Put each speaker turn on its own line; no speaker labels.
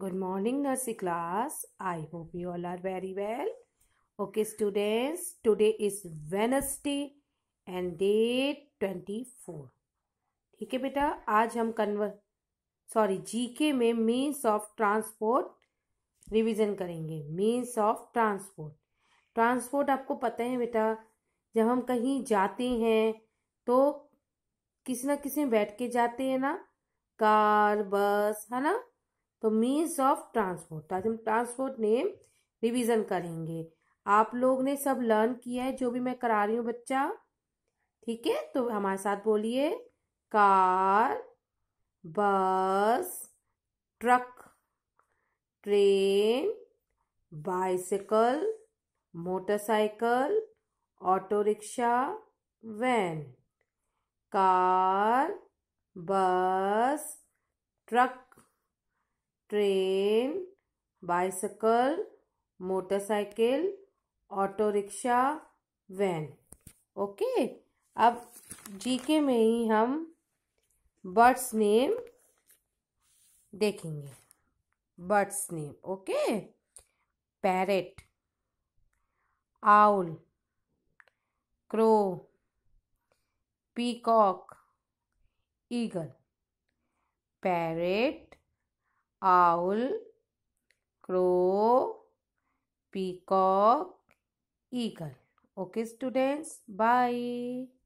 good morning nursing class I hope you all are very well okay students today is Wednesday and date twenty four ठीक है बेटा आज हम कन्वर sorry GK में means of transport revision करेंगे means of transport transport आपको पता है बेटा जब हम कहीं जाते हैं तो किसी ना किसी बैठ के जाते हैं ना कार बस है ना तो मीन्स ऑफ ट्रांसपोर्ट आज हम ट्रांसपोर्ट नेम रिविजन करेंगे आप लोग ने सब लर्न किया है जो भी मैं करा रही हूँ बच्चा ठीक है तो हमारे साथ बोलिए car bus truck train bicycle motorcycle auto rickshaw van car bus truck train bicycle motorcycle auto rickshaw van okay अब जीके में ही हम बर्ड्स नेम देखेंगे birds name okay parrot owl crow peacock eagle parrot owl crow peacock eagle okay students bye